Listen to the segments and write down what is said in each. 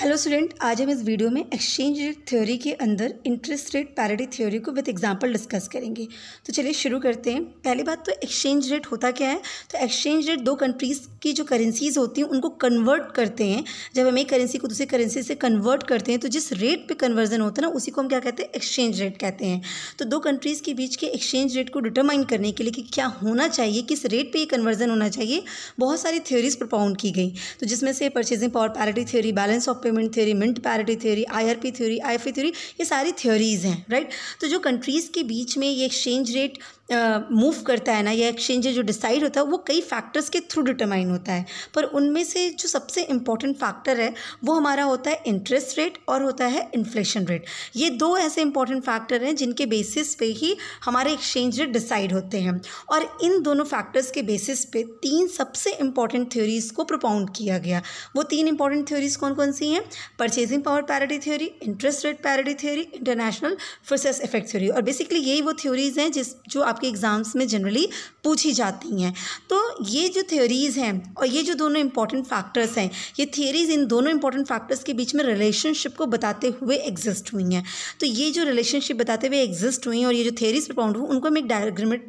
hello student आज हम इस वीडियो में एक्सचेंज रेट थ्योरी के अंदर इंटरेस्ट रेट पैरिटी थ्योरी को विद एग्जांपल डिस्कस करेंगे तो चलिए शुरू करते हैं पहली बात तो एक्सचेंज रेट होता क्या है तो एक्सचेंज रेट दो कंट्रीज़ की जो करेंसीज़ होती हैं उनको कन्वर्ट करते हैं जब हम एक करेंसी को दूसरी करेंसी से कन्वर्ट करते हैं तो जिस रेट पर कन्वर्जन होता है ना उसी को हम क्या कहते हैं एक्सचेंज रेट कहते हैं तो दो कंट्रीज़ के बीच के एक्सचेंज रेट को डिटरमाइन करने के लिए कि क्या होना चाहिए किस रेट पर ये कन्वर्जन होना चाहिए बहुत सारी थ्योरीज प्रपाउंड की गई तो जिसमें से purchasing power parity theory balance of payment theory mint parity theory IRP theory IFE theory ये सारी थ्योरीज़ हैं राइट तो जो कंट्रीज़ के बीच में ये एक्सचेंज रेट मूव करता है ना या एक्सचेंज जो डिसाइड होता है वो कई फैक्टर्स के थ्रू डिटरमाइन होता है पर उनमें से जो सबसे इम्पॉर्टेंट फैक्टर है वो हमारा होता है इंटरेस्ट रेट और होता है इन्फ्लेशन रेट ये दो ऐसे इंपॉर्टेंट फैक्टर हैं जिनके बेसिस पे ही हमारे एक्सचेंज रेट डिसाइड होते हैं और इन दोनों फैक्टर्स के बेसिस पे तीन सबसे इम्पॉर्टेंट थ्योरीज को प्रपाउंड किया गया वो तीन इंपॉर्टेंट थ्योरीज कौन कौन सी हैं purchasing power parity theory interest rate parity theory international Fisher's effect theory और बेसिकली यही वो थ्योरीज हैं जिस जो आप आपके एग्ज़ाम्स में जनरली पूछी जाती हैं तो ये जो थ्योरीज़ हैं और ये जो दोनों इंपॉर्टेंट फैक्टर्स हैं ये थियोरीज़ इन दोनों इंपॉर्टेंट फैक्टर्स के बीच में रिलेशनशिप को बताते हुए एग्जिस्ट हुई हैं तो ये जो रिलेशनशिप बताते हुए एग्जिस्ट हुई और ये जो थेरीज प्रपाउंड हुई उनको हम एक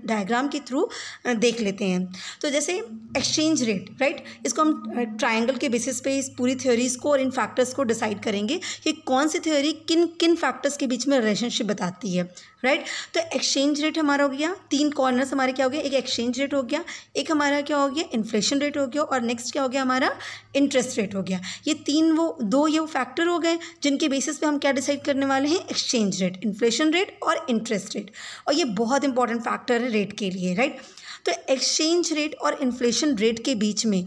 डायग्राम के थ्रू देख लेते हैं तो जैसे एक्सचेंज रेट राइट इसको हम ट्राइंगल के बेसिस पे इस पूरी थ्योरीज़ को और इन फैक्टर्स को डिसाइड करेंगे कि कौन सी थ्योरी किन किन फैक्टर्स के बीच में रिलेशनशिप बताती है राइट तो एक्सचेंज रेट हमारा हो गया तीन कॉर्नर्स हमारे क्या हो गए एक एक्सचेंज रेट हो गया एक हमारा क्या हो गया इन्फ्लेशन रेट हो गया और नेक्स्ट क्या हो गया हमारा इंटरेस्ट रेट हो गया ये तीन वो दो ये वो फैक्टर हो गए जिनके बेसिस पे हम क्या डिसाइड करने वाले हैं एक्सचेंज रेट इन्फ्लेशन रेट और इंटरेस्ट रेट और ये बहुत इंपॉर्टेंट फैक्टर है रेट के लिए राइट तो एक्सचेंज रेट और इन्फ्लेशन रेट के बीच में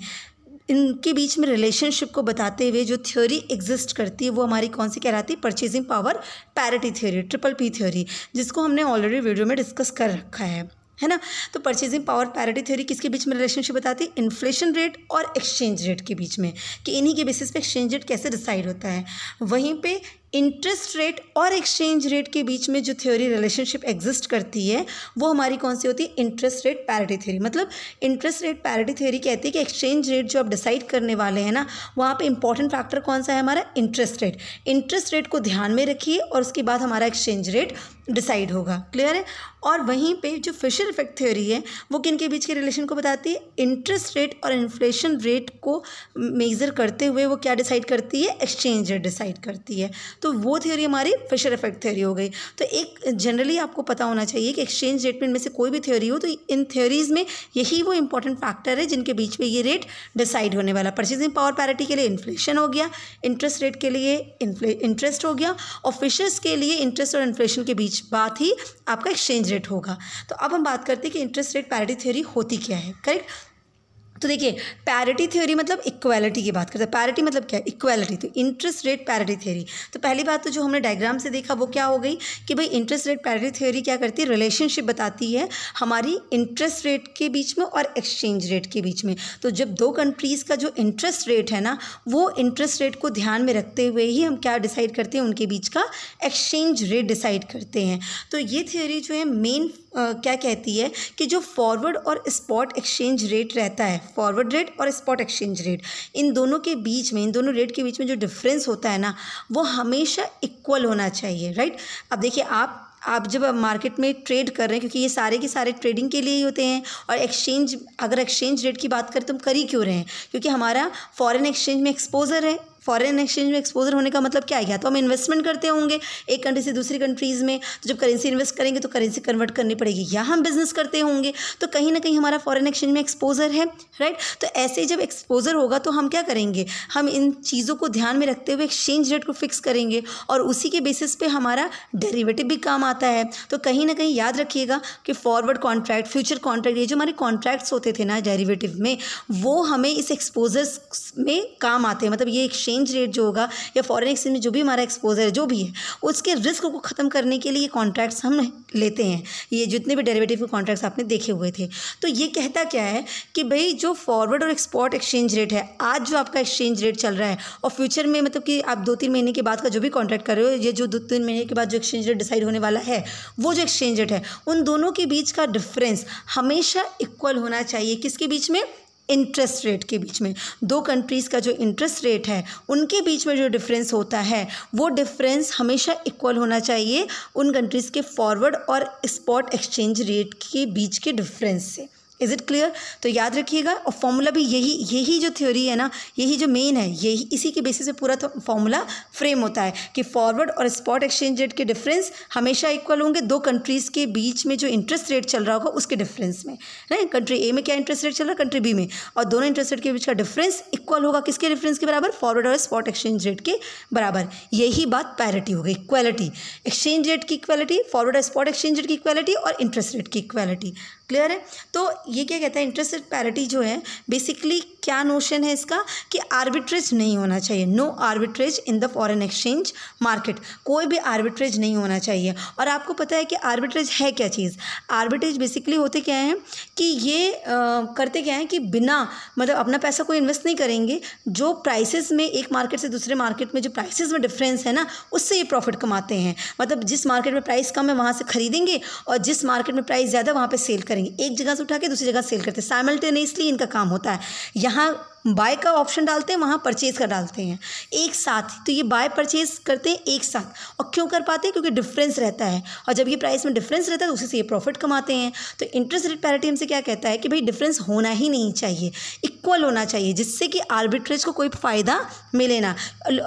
इनके बीच में रिलेशनशिप को बताते हुए जो थ्योरी एग्जिस्ट करती है वो हमारी कौन सी कहलाती है purchasing power parity theory triple P theory जिसको हमने ऑलरेडी वीडियो में डिस्कस कर रखा है है ना तो परचेजिंग पावर पैरिटी थ्योरी किसके बीच में रिलेशनशिप बताती है इन्फ्लेशन रेट और एक्सचेंज रेट के बीच में कि इन्हीं के बेसिस पे एक्सचेंज रेट कैसे डिसाइड होता है वहीं पे इंटरेस्ट रेट और एक्सचेंज रेट के बीच में जो थ्योरी रिलेशनशिप एग्जिस्ट करती है वो हमारी कौन सी होती है इंटरेस्ट रेट पैरिटी थ्योरी मतलब इंटरेस्ट रेट पैरिटी थ्योरी कहती है कि एक्सचेंज रेट जो आप डिसाइड करने वाले हैं ना वहाँ पे इंपॉर्टेंट फैक्टर कौन सा है हमारा इंटरेस्ट रेट इंटरेस्ट रेट को ध्यान में रखिए और उसके बाद हमारा एक्सचेंज रेट डिसाइड होगा क्लियर है और वहीं पे जो फिशर इफेक्ट थ्योरी है वो किन के बीच के रिलेशन को बताती है इंटरेस्ट रेट और इन्फ्लेशन रेट को मेज़र करते हुए वो क्या डिसाइड करती है एक्सचेंज रेट डिसाइड करती है तो वो थ्योरी हमारी फिशर इफेक्ट थ्योरी हो गई तो एक जनरली आपको पता होना चाहिए कि एक्सचेंज रेट में इनमें से कोई भी थ्योरी हो तो इन थ्योरीज़ में यही वो इंपॉर्टेंट फैक्टर है जिनके बीच में ये रेट डिसाइड होने वाला परचेजिंग पावर पैरिटी के लिए इन्फ्लेशन हो गया इंटरेस्ट रेट के लिए इंटरेस्ट हो गया और फिशर्स के लिए इंटरेस्ट और इन्फ्लेशन के बीच बात ही आपका एक्सचेंज रेट होगा तो अब हम बात करते हैं कि इंटरेस्ट रेट पैरिटी थ्योरी होती क्या है करेक्ट तो देखिए पैरिटी थ्योरी मतलब इक्वालिटी की बात करते हैं पैरिटी मतलब क्या है इक्वालिटी तो इंटरेस्ट रेट पैरिटी थ्योरी तो पहली बात तो जो हमने डायग्राम से देखा वो क्या हो गई कि भाई इंटरेस्ट रेट पैरिटी थ्योरी क्या करती है रिलेशनशिप बताती है हमारी इंटरेस्ट रेट के बीच में और एक्सचेंज रेट के बीच में तो जब दो कंट्रीज़ का जो इंटरेस्ट रेट है ना वो इंटरेस्ट रेट को ध्यान में रखते हुए ही हम क्या डिसाइड करते हैं उनके बीच का एक्सचेंज रेट डिसाइड करते हैं तो ये थ्योरी जो है मेन क्या कहती है कि जो फॉरवर्ड और स्पॉट एक्सचेंज रेट रहता है फॉरवर्ड रेट और स्पॉट एक्सचेंज रेट इन दोनों के बीच में इन दोनों रेट के बीच में जो डिफरेंस होता है ना वो हमेशा इक्वल होना चाहिए राइट अब देखिए आप आप जब मार्केट में ट्रेड कर रहे हैं क्योंकि ये सारे के सारे ट्रेडिंग के लिए ही होते हैं और एक्सचेंज अगर एक्सचेंज रेट की बात करें तो हम कर ही क्यों रहे हैं क्योंकि हमारा फॉरेन एक्सचेंज में एक्सपोजर है फॉरेन एक्सचेंज में एक्सपोजर होने का मतलब क्या है या तो हम इन्वेस्टमेंट करते होंगे एक कंट्री से दूसरी कंट्रीज़ में तो जब करेंसी इन्वेस्ट करेंगे तो करेंसी कन्वर्ट करनी पड़ेगी या हम बिजनेस करते होंगे तो कहीं ना कहीं हमारा फॉरेन एक्सचेंज में एक्सपोजर है राइट तो ऐसे जब एक्सपोजर होगा तो हम क्या करेंगे हम इन चीज़ों को ध्यान में रखते हुए एक्सचेंज रेट को फिक्स करेंगे और उसी के बेसिस पे हमारा डेरिवेटिव भी काम आता है तो कहीं ना कहीं याद रखिएगा कि फॉरवर्ड कॉन्ट्रैक्ट फ्यूचर कॉन्ट्रैक्ट ये जो हमारे कॉन्ट्रैक्ट्स होते थे ना डेरिवेटिव में वो हमें इस एक्सपोजर्स में काम आते हैं मतलब ये एक्सचेंज एक्सचेंज रेट जो होगा या फॉरेन एक्सचेंज में जो भी हमारा एक्सपोजर है जो भी है उसके रिस्क को ख़त्म करने के लिए कॉन्ट्रैक्ट्स हम लेते हैं ये जितने भी डेरेवेटिव कॉन्ट्रैक्ट्स आपने देखे हुए थे तो ये कहता क्या है कि भाई जो फॉरवर्ड और एक्सपोर्ट एक्सचेंज रेट है आज जो आपका एक्सचेंज रेट चल रहा है और फ्यूचर में मतलब कि आप दो तीन महीने के बाद का जो भी कॉन्ट्रैक्ट कर रहे हो ये जो दो तीन महीने के बाद जो एक्सचेंज रेट डिसाइड होने वाला है वो जो एक्सचेंज रेट है उन दोनों के बीच का डिफरेंस हमेशा इक्वल होना चाहिए किसके बीच में इंटरेस्ट रेट के बीच में दो कंट्रीज़ का जो इंटरेस्ट रेट है उनके बीच में जो डिफरेंस होता है वो डिफरेंस हमेशा इक्वल होना चाहिए उन कंट्रीज़ के फॉरवर्ड और स्पॉट एक्सचेंज रेट के बीच के डिफरेंस से इज़ इट क्लियर तो याद रखिएगा और फॉर्मूला भी यही यही जो थ्योरी है ना यही जो मेन है यही इसी के बेसिस पे पूरा फॉर्मूला फ्रेम होता है कि फॉरवर्ड और स्पॉट एक्सचेंज रेट के डिफरेंस हमेशा इक्वल होंगे दो कंट्रीज़ के बीच में जो इंटरेस्ट रेट चल रहा होगा उसके डिफरेंस में राइट कंट्री ए में क्या इंटरेस्ट रेट चल रहा है कंट्री बी में और दोनों इंटरेस्ट रेट के बीच का डिफरेंस इक्वल होगा किसके डिफरेंस के बराबर फॉरवर्ड और स्पॉट एक्सचेंज रेट के बराबर यही बात पैरिटी हो गई इक्वालिटी एक्सचेंज रेट की इक्वालिटी फॉरवर्ड और स्पॉट एक्सचेंज रेट की इक्वालिटी और इंटरेस्ट रेट की इक्वालिटी क्लियर है तो ये क्या कहता है इंटरेस्ट रेट पैरिटी जो है बेसिकली क्या नोशन है इसका कि आर्बिट्रेज नहीं होना चाहिए no arbitrage in the foreign exchange market कोई भी आर्बिट्रेज नहीं होना चाहिए और आपको पता है कि आर्बिट्रेज है क्या चीज़ आर्बिट्रेज बेसिकली होते क्या हैं कि ये आ, करते क्या हैं कि बिना मतलब अपना पैसा कोई इन्वेस्ट नहीं करेंगे जो प्राइसेस में एक मार्केट से दूसरे मार्केट में जो प्राइसेस में डिफरेंस है ना उससे ये प्रॉफिट कमाते हैं मतलब जिस मार्केट में प्राइस कम है वहाँ से खरीदेंगे और जिस मार्केट में प्राइस ज़्यादा वहाँ पर सेल करेंगे करेंगे एक जगह से उठा के दूसरी जगह सेल करते हैं साइमल्टेनियसली इनका काम होता है यहाँ बाय का ऑप्शन डालते हैं वहाँ परचेज़ का डालते हैं एक साथ तो ये बाय परचेज़ करते हैं एक साथ और क्यों कर पाते हैं क्योंकि डिफरेंस रहता है और जब ये प्राइस में डिफरेंस रहता है तो उसी से ये प्रॉफिट कमाते हैं तो इंटरेस्ट रेट पैरिटी हमसे क्या कहता है कि भाई डिफरेंस होना ही नहीं चाहिए इक्वल होना चाहिए जिससे कि आर्बिट्रेज को कोई फ़ायदा मिले ना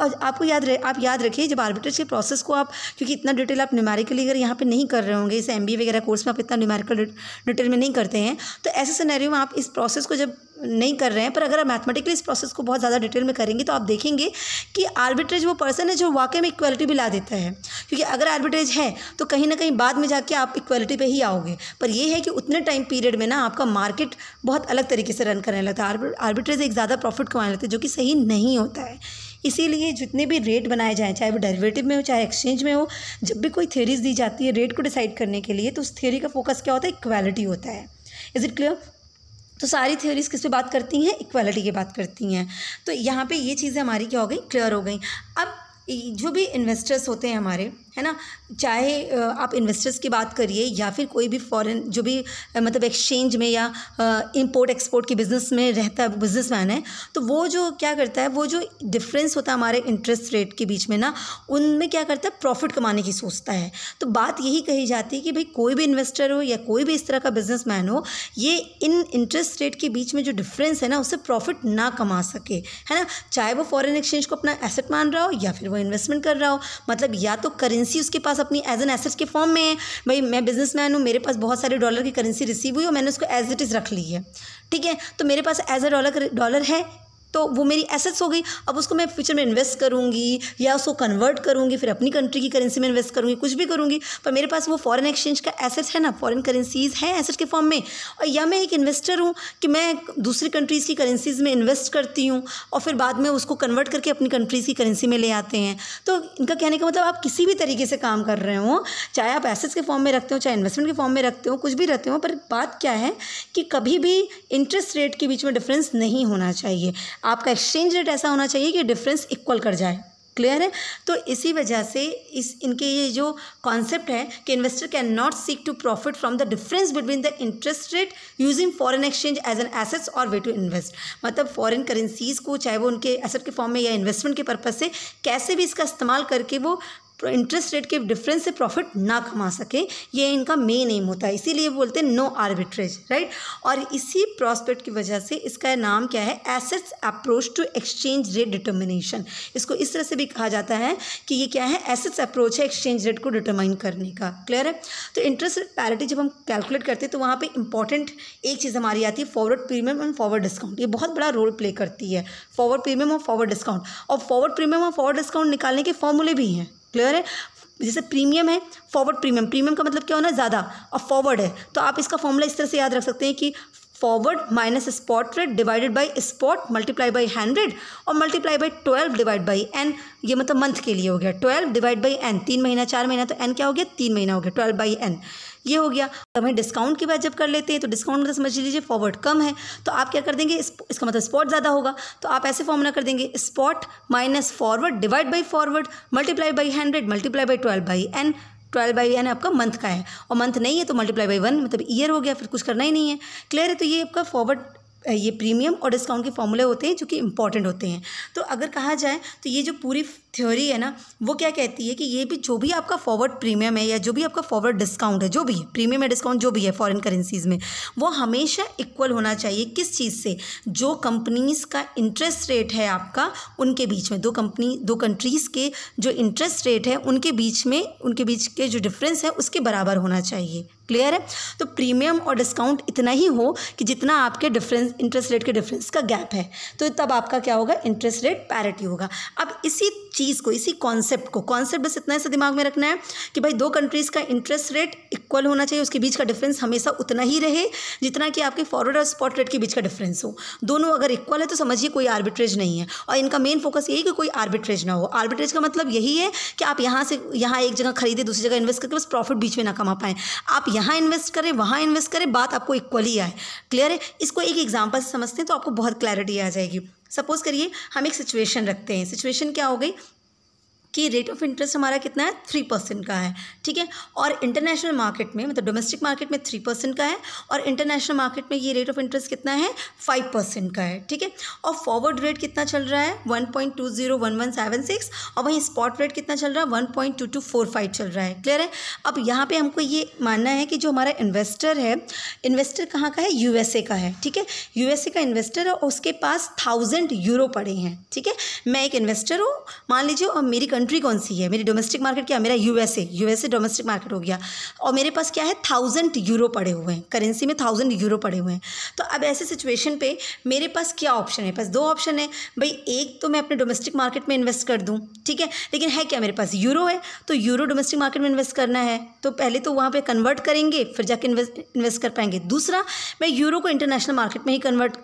आपको याद रहे आप याद रखिए जब आर्बिट्रेज के प्रोसेस को आप क्योंकि इतना डिटेल आप न्यूमेरिकली अगर यहाँ पर नहीं कर रहे होंगे इस एम वगैरह कोर्स में आप इतना न्यूमेरिकल डिटेल में नहीं करते हैं तो ऐसे सिनेरियो में आप इस प्रोसेस को जब नहीं कर रहे हैं पर अगर आप मैथमेटिकली इस प्रोसेस को बहुत ज़्यादा डिटेल में करेंगे तो आप देखेंगे कि आर्बिट्रेज वो पर्सन है जो वाकई में इक्वलिटी भी ला देता है क्योंकि अगर आर्बिट्रेज है तो कहीं ना कहीं बाद में जाके आप इक्वलिटी पर ही आओगे पर यह है कि उतने टाइम पीरियड में ना आपका मार्केट बहुत अलग तरीके से रन करने लगता है आर्बिट्रेज एक ज़्यादा प्रॉफिट कमाने लगता है जो कि सही नहीं होता है इसीलिए जितने भी रेट बनाए जाएँ चाहे वो डेरिवेटिव में हो चाहे एक्सचेंज में हो जब भी कोई थेरीज दी जाती है रेट को डिसाइड करने के लिए तो उस थेरी का फोकस क्या होता है इक्वालिटी होता है इज़ इट क्लियर तो सारी थ्योरीज किस पे बात करती हैं इक्वालिटी की बात करती हैं तो यहाँ पे ये चीज़ें हमारी क्या हो गई क्लियर हो गई अब जो भी इन्वेस्टर्स होते हैं हमारे है ना चाहे आप इन्वेस्टर्स की बात करिए या फिर कोई भी फॉरेन जो भी मतलब एक्सचेंज में या इंपोर्ट एक्सपोर्ट के बिज़नेस में रहता है बिजनेस मैन है तो वो जो क्या करता है वो जो डिफरेंस होता है हमारे इंटरेस्ट रेट के बीच में ना उनमें क्या करता है प्रॉफिट कमाने की सोचता है तो बात यही कही जाती है कि भाई कोई भी इन्वेस्टर हो या कोई भी इस तरह का बिजनेस हो ये इन इंटरेस्ट रेट के बीच में जो डिफरेंस है ना उससे प्रॉफिट ना कमा सके है ना चाहे वो फॉरेन एक्सचेंज को अपना एसेट मान रहा हो या फिर वो इन्वेस्टमेंट कर रहा हो मतलब या तो करें करेंसी उसके पास अपनी एज एन एसेट्स के फॉर्म में है भाई मैं बिजनेस मैन हूँ मेरे पास बहुत सारे डॉलर की करेंसी रिसीव हुई और मैंने उसको एज इट इज़ रख ली है ठीक है तो मेरे पास एज अ डॉलर डॉलर है तो वो मेरी एसेट्स हो गई अब उसको मैं फ्यूचर में इन्वेस्ट करूँगी या उसको कन्वर्ट करूँगी फिर अपनी कंट्री की करेंसी में इन्वेस्ट करूँगी कुछ भी करूँगी पर मेरे पास वो फॉरेन एक्सचेंज का एसेट्स है ना फॉरेन करेंसीज हैं एसेट के फॉर्म में और या मैं एक इन्वेस्टर हूँ कि मैं दूसरी कंट्रीज़ की करेंसीज़ में इन्वेस्ट करती हूँ और फिर बाद में उसको कन्वर्ट करके अपनी कंट्रीज़ की करेंसी में ले आते हैं तो इनका कहने का मतलब आप किसी भी तरीके से काम कर रहे हो चाहे आप एसेट्स के फॉर्म में रखते हो चाहे इन्वेस्टमेंट के फॉर्म में रखते हो कुछ भी रहते हो पर बात क्या है कि कभी भी इंटरेस्ट रेट के बीच में डिफरेंस नहीं होना चाहिए आपका एक्सचेंज रेट ऐसा होना चाहिए कि डिफरेंस इक्वल कर जाए क्लियर है तो इसी वजह से इस इनके ये जो कॉन्सेप्ट है कि investor can not seek to profit from the difference between the interest rate using foreign exchange as an assets और वे टू इन्वेस्ट मतलब फॉरेन करेंसीज को चाहे वो उनके एसेट के फॉर्म में या इन्वेस्टमेंट के पर्पज से कैसे भी इसका इस्तेमाल करके वो इंटरेस्ट रेट के डिफरेंस से प्रॉफिट ना कमा सके ये इनका मेन एम होता है इसीलिए बोलते हैं नो आर्बिट्रेज राइट और इसी प्रॉस्पेक्ट की वजह से इसका नाम क्या है assets approach to exchange rate determination इसको इस तरह से भी कहा जाता है कि ये क्या है एसेट्स अप्रोच है एक्सचेंज रेट को डिटरमाइन करने का क्लियर है तो इंटरेस्ट रेट पैरिटी जब हम कैलकुलेट करते हैं तो वहाँ पर इंपॉर्टेंट एक चीज़ हमारी आती है forward premium and forward discount ये बहुत बड़ा रोल प्ले करती है फॉरवर्ड प्रीमियम और फॉरवर्ड डिस्काउंट और फॉरवर्ड प्रीमियम और फॉरवर्ड डिस्काउंट निकालने के फॉर्मूले भी हैं क्लियर है जैसे प्रीमियम है फॉरवर्ड प्रीमियम प्रीमियम का मतलब क्या होना ज़्यादा और फॉरवर्ड है तो आप इसका फॉर्मूला इस तरह से याद रख सकते हैं कि forward minus spot rate divided by spot multiply by hundred और multiply by twelve divide by N ये मतलब मंथ के लिए हो गया ट्वेल्व डिवाइड बाई एन तीन महीना चार महीना तो एन क्या हो गया तीन महीना हो गया ट्वेल्व बाई एन ये हो गया तो हमें डिस्काउंट की बात जब कर लेते हैं तो डिस्काउंट मतलब समझ लीजिए फॉरवर्ड कम है तो आप क्या कर देंगे इसका मतलब स्पॉट ज़्यादा होगा तो आप ऐसे फॉर्मूला कर देंगे spot minus forward divide by forward multiply by hundred multiply by twelve by N twelve by N आपका मंथ का है और मंथ नहीं है तो मल्टीप्लाई बाई वन मतलब ईयर हो गया फिर कुछ करना ही नहीं है क्लियर है तो ये आपका फॉरवर्ड ये प्रीमियम और डिस्काउंट के फॉर्मूले होते हैं जो कि इंपॉर्टेंट होते हैं तो अगर कहा जाए तो ये जो पूरी थ्योरी है ना वो क्या कहती है कि ये भी जो भी आपका फॉरवर्ड प्रीमियम है या जो भी आपका फॉरवर्ड डिस्काउंट है जो भी है प्रीमियम या डिस्काउंट जो भी है फॉरेन करेंसीज में वो हमेशा इक्वल होना चाहिए किस चीज़ से जो कंपनीज़ का इंटरेस्ट रेट है आपका उनके बीच में दो कंपनी दो कंट्रीज़ के जो इंटरेस्ट रेट है उनके बीच में उनके बीच के जो डिफरेंस है उसके बराबर होना चाहिए क्लियर है तो प्रीमियम और डिस्काउंट इतना ही हो कि जितना आपके डिफरेंस इंटरेस्ट रेट के डिफरेंस का गैप है तो तब आपका क्या होगा इंटरेस्ट रेट पैरिटी होगा अब इसी चीज़ को इसी कॉन्सेप्ट को कॉन्सेप्ट बस इतना ऐसा दिमाग में रखना है कि भाई दो कंट्रीज़ का इंटरेस्ट रेट इक्वल होना चाहिए उसके बीच का डिफरेंस हमेशा उतना ही रहे जितना कि आपके फॉरवर्ड और स्पॉट रेट के बीच का डिफरेंस हो दोनों अगर इक्वल है तो समझिए कोई आर्बिट्रेज नहीं है और इनका मेन फोकस यही कि कोई आर्बिट्रेज ना हो आर्बिट्रेज का मतलब यही है कि आप यहाँ से यहाँ एक जगह खरीदे दूसरी जगह इन्वेस्ट करके बस प्रॉफिट बीच में ना कमा पाएँ आप यहाँ इन्वेस्ट करें वहाँ इन्वेस्ट करें बात आपको इक्वली आए क्लियर है इसको एक एग्जाम्पल से समझते हैं तो आपको बहुत क्लैरिटी आ जाएगी सपोज़ करिए हम एक सिचुएशन रखते हैं सिचुएशन क्या हो गई कि रेट ऑफ इंटरेस्ट हमारा कितना है थ्री परसेंट का है ठीक है और इंटरनेशनल मार्केट में मतलब डोमेस्टिक मार्केट में थ्री परसेंट का है और इंटरनेशनल मार्केट में ये रेट ऑफ इंटरेस्ट कितना है फाइव परसेंट का है ठीक है और फॉरवर्ड रेट कितना चल रहा है one point two zero one one seven six और वहीं स्पॉट रेट कितना चल रहा है one point two two four five चल रहा है क्लियर है अब यहाँ पर हमको ये मानना है कि जो हमारा इन्वेस्टर है इन्वेस्टर कहाँ का है यूएसए का है ठीक है यूएसए का इन्वेस्टर है उसके पास थाउजेंड यूरो पड़े हैं ठीक है मैं एक इन्वेस्टर हूँ मान लीजिए और मेरी कंट्री कौन सी है मेरी डोमेस्टिक मार्केट क्या मेरा यूएसए यूएसए डोमेस्टिक मार्केट हो गया और मेरे पास क्या है थाउजेंड यूरो पड़े हुए हैं करेंसी में थाउजेंड यूरो पड़े हुए हैं तो अब ऐसे सिचुएशन पे मेरे पास क्या ऑप्शन है पास दो ऑप्शन है भाई एक तो मैं अपने डोमेस्टिक मार्केट में इन्वेस्ट कर दूँ ठीक है लेकिन है क्या मेरे पास यूरो है तो यूरो डोमेस्टिक मार्केट में इन्वेस्ट करना है तो पहले तो वहाँ पर कन्वर्ट करेंगे फिर जाके इन्वेस्ट कर पाएंगे दूसरा मैं यूरो को इंटरनेशनल मार्केट में ही कन्वर्ट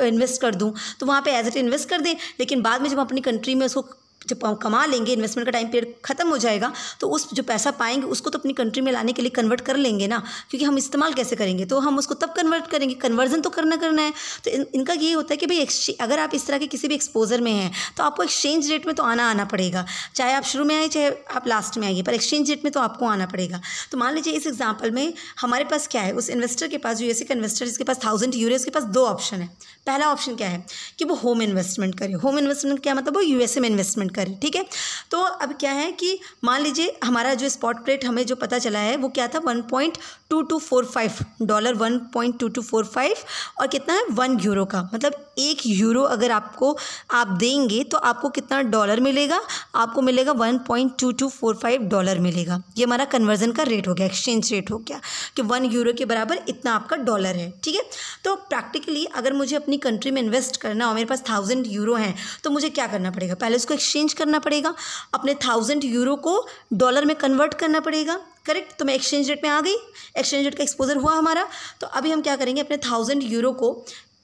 इन्वेस्ट कर दूँ तो वहाँ पर एज एट इन्वेस्ट कर दें लेकिन बाद में जब अपनी कंट्री में उसको जब कमा लेंगे इन्वेस्टमेंट का टाइम पीरियड खत्म हो जाएगा तो उस जो पैसा पाएंगे उसको तो अपनी कंट्री में लाने के लिए कन्वर्ट कर लेंगे ना क्योंकि हम इस्तेमाल कैसे करेंगे तो हम उसको तब कन्वर्ट करेंगे कन्वर्जन तो करना करना है तो इन, इनका ये होता है कि भाई अगर आप इस तरह के किसी भी एक्सपोजर में हैं तो आपको एक्सचेंज रेट में तो आना आना पड़ेगा चाहे आप शुरू में आए चाहे आप लास्ट में आइए पर एक्सचेंज रेट में तो आपको आना पड़ेगा तो मान लीजिए इस एग्जाम्पल में हमारे पास क्या है उस इन्वेस्टर के पास यूएसए का इन्वेस्टर जिसके पास थाउजेंड यूरो के पास दो ऑप्शन है पहला ऑप्शन क्या है कि वो होम इन्वेस्टमेंट करे होम इन्वेस्टमेंट क्या मतलब वो यूएसए में इन्वेस्टमेंट इन्वेस्टमेंट करें ठीक है तो अब क्या है कि मान लीजिए हमारा जो स्पॉट रेट हमें जो पता चला है वो क्या था one point two two four five dollar one point two two four five और कितना है वन यूरो का मतलब एक यूरो अगर आपको आप देंगे तो आपको कितना डॉलर मिलेगा आपको मिलेगा one point two two four five dollar मिलेगा ये हमारा कन्वर्जन का रेट हो गया एक्सचेंज रेट हो गया कि वन यूरो के बराबर इतना आपका डॉलर है ठीक है तो प्रैक्टिकली अगर मुझे अपनी कंट्री में इन्वेस्ट करना हो मेरे पास थाउजेंड यूरो हैं तो मुझे क्या करना पड़ेगा पहले उसको एक्सचेंज करना पड़ेगा अपने थाउजेंड यूरो को डॉलर में कन्वर्ट करना पड़ेगा करेक्ट तो मैं एक्सचेंज रेट में आ गई एक्सचेंज रेट का एक्सपोजर हुआ हमारा तो अभी हम क्या करेंगे अपने थाउजेंड यूरो को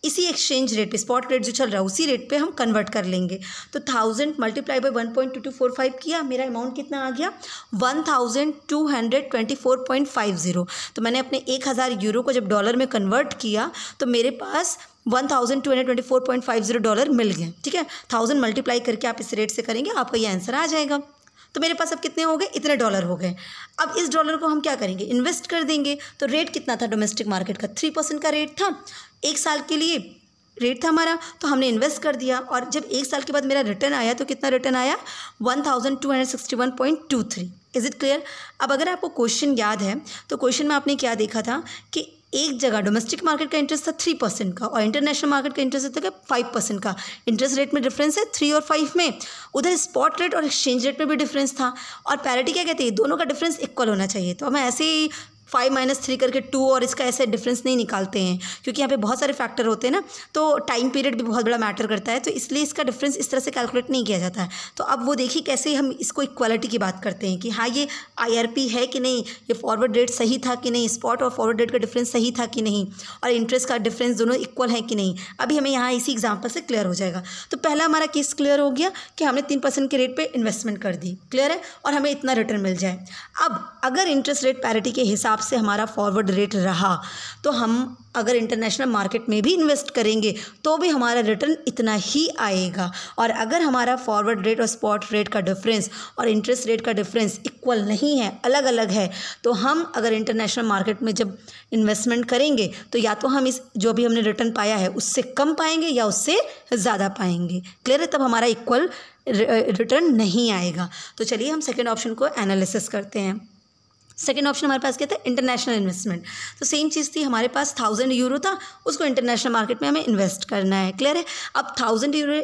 इसी एक्सचेंज रेट पे स्पॉट रेट जो चल रहा है उसी रेट पे हम कन्वर्ट कर लेंगे तो thousand multiply by one point two two four five किया मेरा अमाउंट कितना आ गया one thousand two hundred twenty four point five zero तो मैंने अपने एक हज़ार यूरो को जब डॉलर में कन्वर्ट किया तो मेरे पास one thousand two hundred twenty four point five zero dollar मिल गए ठीक है थाउजेंड मल्टीप्लाई करके आप इस रेट से करेंगे आपका ये आंसर आ जाएगा तो मेरे पास अब कितने हो गए इतने डॉलर हो गए अब इस डॉलर को हम क्या करेंगे इन्वेस्ट कर देंगे तो रेट कितना था डोमेस्टिक मार्केट का थ्री परसेंट का रेट था एक साल के लिए रेट था हमारा तो हमने इन्वेस्ट कर दिया और जब एक साल के बाद मेरा रिटर्न आया तो कितना रिटर्न आया one thousand two hundred sixty one point two three is it clear अब अगर आपको क्वेश्चन याद है तो क्वेश्चन में आपने क्या देखा था कि एक जगह डोमेस्टिक मार्केट का इंटरेस्ट था थ्री परसेंट का और इंटरनेशनल मार्केट का इंटरेस्ट था फाइव परसेंट का इंटरेस्ट रेट में डिफरेंस है थ्री और फाइव में उधर स्पॉट रेट और एक्सचेंज रेट में भी डिफरेंस था और पैरिटी क्या कहती है दोनों का डिफरेंस इक्वल होना चाहिए तो हमें ऐसे ही फाइव माइनस थ्री करके टू और इसका ऐसे डिफरेंस नहीं निकालते हैं क्योंकि यहाँ पे बहुत सारे फैक्टर होते हैं ना तो टाइम पीरियड भी बहुत बड़ा मैटर करता है तो इसलिए इसका डिफरेंस इस तरह से कैलकुलेट नहीं किया जाता है तो अब वो देखिए कैसे हम इसको इक्वालिटी की बात करते हैं कि हाँ ये आई है कि नहीं ये फॉरवर्ड रेट सही था कि नहीं स्पॉट और फॉरवर्ड रेट का डिफरेंस सही था कि नहीं और इंटरेस्ट का डिफरेंस दोनों इक्वल है कि नहीं अभी हमें यहाँ इसी एग्जाम्पल से क्लियर हो जाएगा तो पहला हमारा केस क्लियर हो गया कि हमने तीन परसेंट के रेट पर इन्वेस्टमेंट कर दी क्लियर है और हमें इतना रिटर्न मिल जाए अब अगर इंटरेस्ट रेट पैरिटी के हिसाब हिसाब से हमारा फॉरवर्ड रेट रहा तो हम अगर इंटरनेशनल मार्केट में भी इन्वेस्ट करेंगे तो भी हमारा रिटर्न इतना ही आएगा और अगर हमारा फॉरवर्ड रेट और स्पॉट रेट का डिफरेंस और इंटरेस्ट रेट का डिफरेंस इक्वल नहीं है अलग अलग है तो हम अगर इंटरनेशनल मार्केट में जब इन्वेस्टमेंट करेंगे तो या तो हम इस जो भी हमने रिटर्न पाया है उससे कम पाएंगे या उससे ज़्यादा पाएंगे क्लियर है तब हमारा इक्वल रिटर्न नहीं आएगा तो चलिए हम सेकेंड ऑप्शन को एनालिसिस करते हैं सेकेंड ऑप्शन हमारे पास क्या था इंटरनेशनल इन्वेस्टमेंट तो सेम चीज़ थी हमारे पास थाउजेंड यूरो था उसको इंटरनेशनल मार्केट में हमें इन्वेस्ट करना है क्लियर है अब थाउजेंड यूरो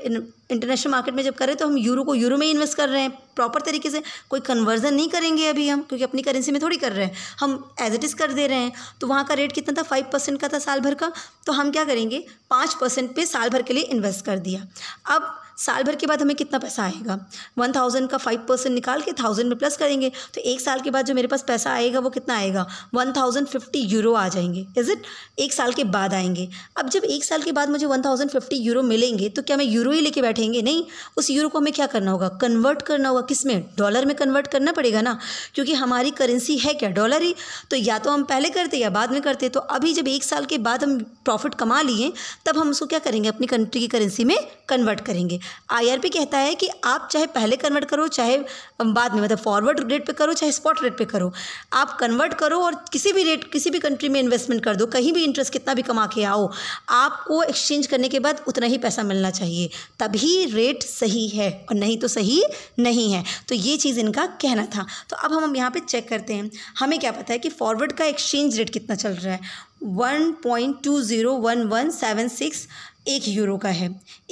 इंटरनेशनल मार्केट में जब करें तो हम यूरो को यूरो में इन्वेस्ट कर रहे हैं प्रॉपर तरीके से कोई कन्वर्जन नहीं करेंगे अभी हम क्योंकि अपनी करेंसी में थोड़ी कर रहे हैं हम एज इट इज़ कर दे रहे हैं तो वहाँ का रेट कितना था फाइव परसेंट का था साल भर का तो हम क्या करेंगे पाँच परसेंट पे साल भर के लिए इन्वेस्ट कर दिया अब साल भर के बाद हमें कितना पैसा आएगा वन थाउजेंड का फाइव परसेंट निकाल के थाउजेंड में प्लस करेंगे तो एक साल के बाद जो मेरे पास पैसा आएगा वो कितना आएगा वन थाउजेंड फिफ्टी यूरो आ जाएंगे इज़ इट एक साल के बाद आएंगे अब जब एक साल के बाद मुझे वन थाउजेंड फिफ्टी यूरो मिलेंगे तो क्या मैं यूरो ही लेके बैठेंगे नहीं उस यूरो को हमें क्या करना होगा कन्वर्ट करना होगा किस में डॉलर में कन्वर्ट करना पड़ेगा ना क्योंकि हमारी करेंसी है क्या डॉलर ही तो या तो हम पहले करते या बाद में करते तो अभी जब एक साल के बाद हम प्रॉफिट कमा लिए तब हम उसको क्या करेंगे अपनी कंट्री की करेंसी में कन्वर्ट करेंगे आईआरपी कहता है कि आप चाहे पहले कन्वर्ट करो चाहे बाद में मतलब फॉरवर्ड रेट पे करो चाहे स्पॉट रेट पे करो आप कन्वर्ट करो और किसी भी रेट किसी भी कंट्री में इन्वेस्टमेंट कर दो कहीं भी इंटरेस्ट कितना भी कमा के आओ आपको एक्सचेंज करने के बाद उतना ही पैसा मिलना चाहिए तभी रेट सही है और नहीं तो सही नहीं है तो ये चीज़ इनका कहना था तो अब हम यहाँ पर चेक करते हैं हमें क्या पता है कि फॉरवर्ड का एक्सचेंज रेट कितना चल रहा है one point two zero one one seven six एक यूरो का है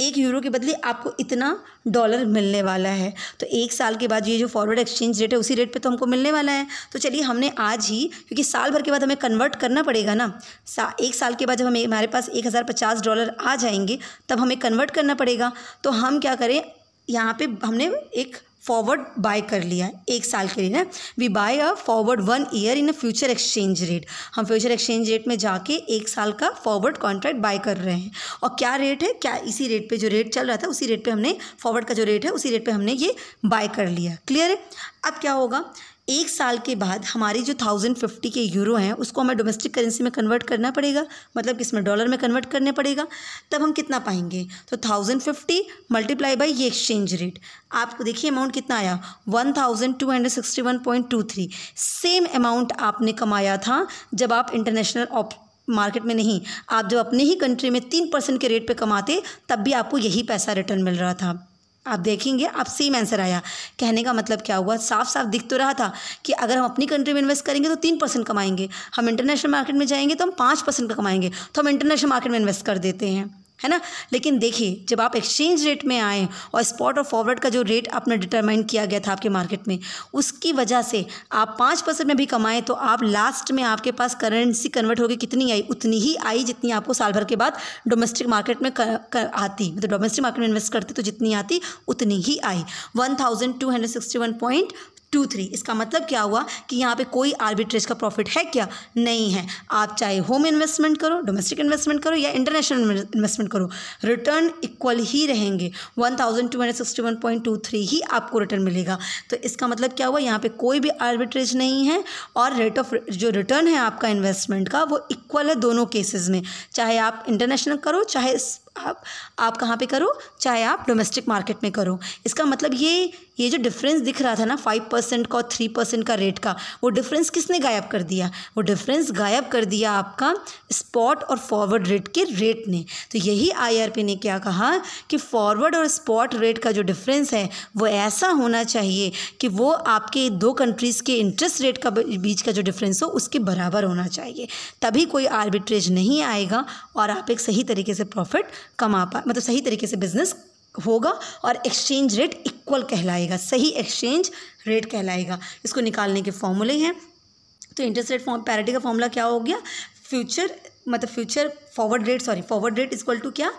एक यूरो के बदले आपको इतना डॉलर मिलने वाला है तो एक साल के बाद ये जो फॉरवर्ड एक्सचेंज रेट है उसी रेट पे तो हमको मिलने वाला है तो चलिए हमने आज ही क्योंकि साल भर के बाद हमें कन्वर्ट करना पड़ेगा ना सा, एक साल के बाद जब हमें हमारे पास एक हज़ार पचास डॉलर आ जाएंगे तब हमें कन्वर्ट करना पड़ेगा तो हम क्या करें यहाँ पर हमने एक फॉरवर्ड बाय कर लिया एक साल के लिए ना we buy a forward one year in a future exchange rate हम फ्यूचर एक्सचेंज रेट में जाके एक साल का फॉरवर्ड कॉन्ट्रैक्ट बाय कर रहे हैं और क्या रेट है क्या इसी रेट पे जो रेट चल रहा था उसी रेट पे हमने फॉरवर्ड का जो रेट है उसी रेट पे हमने ये बाय कर लिया क्लियर है अब क्या होगा एक साल के बाद हमारी जो थाउजेंड फिफ्टी के यूरो हैं उसको हमें डोमेस्टिक करेंसी में कन्वर्ट करना पड़ेगा मतलब किस में डॉलर में कन्वर्ट करने पड़ेगा तब हम कितना पाएंगे तो थाउजेंड फिफ्टी मल्टीप्लाई बाई ये एक्सचेंज रेट आपको देखिए अमाउंट कितना आया one thousand two hundred sixty one point two three same amount आपने कमाया था जब आप इंटरनेशनल ऑप मार्केट में नहीं आप जब अपने ही कंट्री में तीन परसेंट के रेट पर कमाते तब भी आपको यही पैसा रिटर्न मिल रहा था आप देखेंगे आप सेम आंसर आया कहने का मतलब क्या हुआ साफ साफ दिख तो रहा था कि अगर हम अपनी कंट्री में इन्वेस्ट करेंगे तो तीन परसेंट कमाएंगे हम इंटरनेशनल मार्केट में जाएंगे तो हम पाँच परसेंट का कमाएंगे तो हम इंटरनेशनल मार्केट में इन्वेस्ट कर देते हैं है ना लेकिन देखिए जब आप एक्सचेंज रेट में आए और स्पॉट और फॉरवर्ड का जो रेट आपने डिटरमाइन किया गया था आपके मार्केट में उसकी वजह से आप पाँच परसेंट में भी कमाएं तो आप लास्ट में आपके पास करेंसी कन्वर्ट होकर कितनी आई उतनी ही आई जितनी आपको साल भर के बाद डोमेस्टिक मार्केट में कर, कर, आती मतलब डोमेस्टिक मार्केट में इन्वेस्ट करते तो जितनी आती उतनी ही आई one thousand two hundred sixty one point two three इसका मतलब क्या हुआ कि यहाँ पे कोई आर्बिट्रेज का प्रॉफिट है क्या नहीं है आप चाहे होम इन्वेस्टमेंट करो डोमेस्टिक इन्वेस्टमेंट करो या इंटरनेशनल इन्वेस्टमेंट करो रिटर्न इक्वल ही रहेंगे one thousand two hundred sixty one point two three ही आपको रिटर्न मिलेगा तो इसका मतलब क्या हुआ यहाँ पे कोई भी आर्बिट्रेज नहीं है और रेट ऑफ जो रिटर्न है आपका इन्वेस्टमेंट का वो इक्वल है दोनों केसेज में चाहे आप इंटरनेशनल करो चाहे आप आप कहाँ पे करो चाहे आप डोमेस्टिक मार्केट में करो इसका मतलब ये ये जो डिफरेंस दिख रहा था ना फाइव परसेंट का और थ्री परसेंट का रेट का वो डिफरेंस किसने गायब कर दिया वो डिफरेंस गायब कर दिया आपका स्पॉट और फॉरवर्ड रेट के रेट ने तो यही आईआरपी ने क्या कहा कि फॉरवर्ड और स्पॉट रेट का जो डिफरेंस है वो ऐसा होना चाहिए कि वो आपके दो कंट्रीज़ के इंटरेस्ट रेट का बीच का जो डिफरेंस हो उसके बराबर होना चाहिए तभी कोई आर्बिट्रेज नहीं आएगा और आप एक सही तरीके से प्रॉफिट कमा पा मतलब सही तरीके से बिज़नेस होगा और एक्सचेंज रेट इक्वल कहलाएगा सही एक्सचेंज रेट कहलाएगा इसको निकालने के फॉर्मूले हैं तो इंटरेस्ट रेट फॉर्म पैरिटी का फॉर्मूला क्या हो गया फ्यूचर मतलब future forward rate sorry forward rate is equal to क्या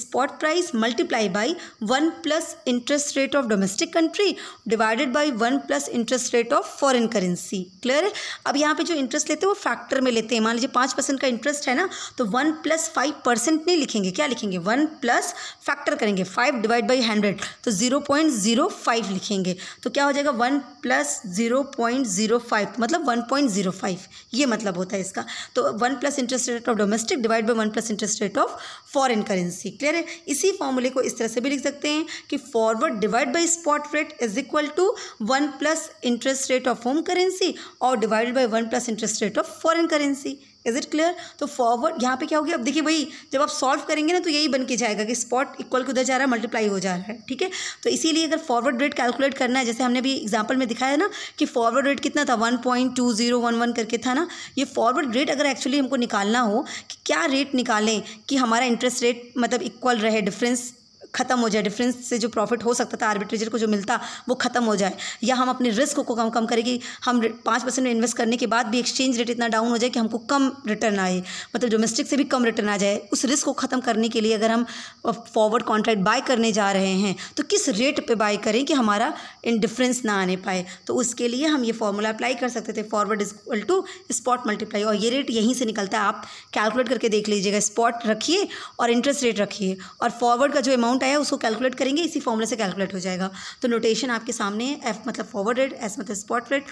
spot price multiply by one plus interest rate of domestic country divided by one plus interest rate of foreign currency clear है अब यहाँ पे जो interest लेते हैं वो factor में लेते हैं मान लीजिए पाँच परसेंट का इंटरेस्ट है ना तो वन प्लस फाइव परसेंट नहीं लिखेंगे क्या लिखेंगे वन प्लस फैक्टर करेंगे फाइव डिवाइड बाई हंड्रेड तो जीरो पॉइंट जीरो फाइव लिखेंगे तो क्या हो जाएगा one plus zero point zero five मतलब वन पॉइंट जीरो फाइव ये मतलब होता है इसका तो one plus interest rate of domestic divide by one plus interest rate of foreign currency clear है इसी फॉर्मूले को इस तरह से भी लिख सकते हैं कि forward divide by spot rate is equal to one plus interest rate of home currency और divided by one plus interest rate of foreign currency is it clear तो फॉरवर्ड यहाँ पे क्या होगी अब देखिए भाई जब आप सॉल्व करेंगे ना तो यही बन के जाएगा कि स्पॉट इक्वल उधर जा रहा है मल्टीप्लाई हो जा रहा है ठीक है तो इसीलिए अगर फॉरवर्ड रेट कैलकुलेट करना है जैसे हमने भी एग्जाम्पल में दिखाया ना कि फॉरवर्ड रेट कितना था one point two zero one one करके था ना ये फॉरवर्ड रेट अगर एक्चुअली हमको निकालना हो कि क्या रेट निकालें कि हमारा इंटरेस्ट रेट मतलब इक्वल रहे डिफरेंस ख़त्म हो जाए डिफरेंस से जो प्रॉफिट हो सकता था आर्बिट्रेजर को जो मिलता वो ख़त्म हो जाए या हम अपने रिस्क को कम कम करें कि हम पाँच परसेंट में इन्वेस्ट करने के बाद भी एक्सचेंज रेट इतना डाउन हो जाए कि हमको कम रिटर्न आए मतलब डोमेस्टिक से भी कम रिटर्न आ जाए उस रिस्क को ख़त्म करने के लिए अगर हम फॉरवर्ड कॉन्ट्रैक्ट बाय करने जा रहे हैं तो किस रेट पर बाय करें कि हमारा इन डिफरेंस ना आने पाए तो उसके लिए हम ये फॉर्मूला अप्लाई कर सकते थे forward is equal to spot multiply और ये रेट यहीं से निकलता है आप कैलकुलेट करके देख लीजिएगा स्पॉट रखिए और इंटरेस्ट रेट रखिए और फॉरवर्ड का जो अमाउंट अमाउंट आया उसको कैलकुलेट करेंगे इसी फॉर्मूले से कैलकुलेट हो जाएगा तो नोटेशन आपके सामने है एफ मतलब फॉरवर्ड रेट एस मतलब spot rate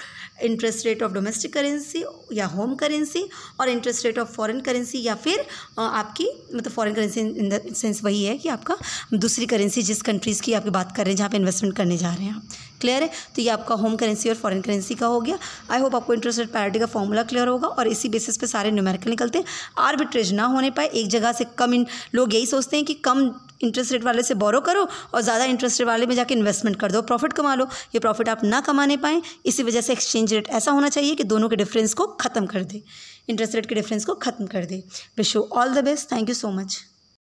interest rate of domestic currency या होम करेंसी और interest rate of foreign currency या फिर आपकी मतलब foreign currency in the sense वही है कि आपका दूसरी करेंसी जिस कंट्रीज़ की आपकी बात कर रहे हैं जहाँ पर इन्वेस्टमेंट करने जा रहे हैं क्लियर है तो ये आपका होम करेंसी और फॉरेन करेंसी का हो गया आई होप आपको इंटरेस्ट रेट पैरिटी का फॉर्मूला क्लियर होगा और इसी बेसिस पे सारे न्यूमेरिकल निकलते हैं आर्बिट्रेज ना होने पाए एक जगह से कम इन लोग यही सोचते हैं कि कम इंटरेस्ट रेट वाले से बोरो करो और ज़्यादा इंटरेस्ट रेट वाले में जाकर इन्वेस्टमेंट कर दो प्रॉफिट कमा लो ये प्रॉफिट आप ना कमाने पाएँ इसी वजह से एक्सचेंज रेट ऐसा होना चाहिए कि दोनों के डिफरेंस को ख़त्म कर दे इंटरेस्ट रेट के डिफरेंस को ख़त्म कर दे wish you all the best thank you so much